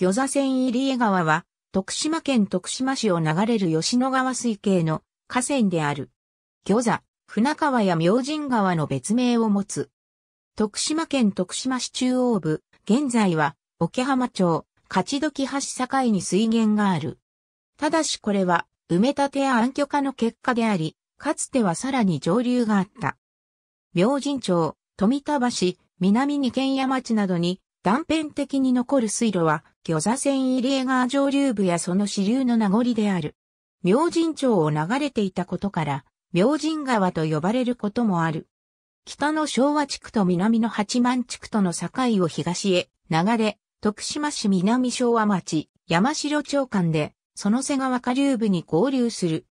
魚座線入江川は、徳島県徳島市を流れる吉野川水系の河川である。魚座、船川や明神川の別名を持つ。徳島県徳島市中央部、現在は、桶浜町、勝時橋境に水源がある。ただしこれは、埋め立てや暗渠化の結果であり、かつてはさらに上流があった。明神町、富田橋、南二軒屋町などに断片的に残る水路は、魚座線入江川上流部やその支流の名残である。明神町を流れていたことから、明神川と呼ばれることもある。北の昭和地区と南の八幡地区との境を東へ流れ、徳島市南昭和町、山城町間で、その瀬川下流部に合流する。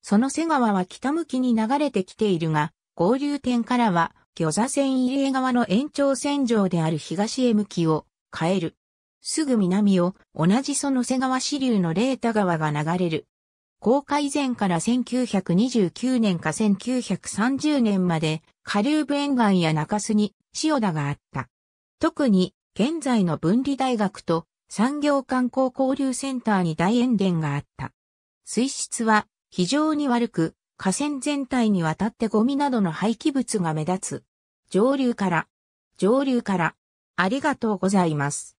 その瀬川は北向きに流れてきているが、合流点からは魚座線入江側の延長線上である東へ向きを変える。すぐ南を同じその瀬川支流のレータ川が流れる。公開前から1929年か1930年まで下流部沿岸や中洲に塩田があった。特に現在の分離大学と産業観光交流センターに大塩田があった。水質は非常に悪く、河川全体にわたってゴミなどの廃棄物が目立つ。上流から、上流から、ありがとうございます。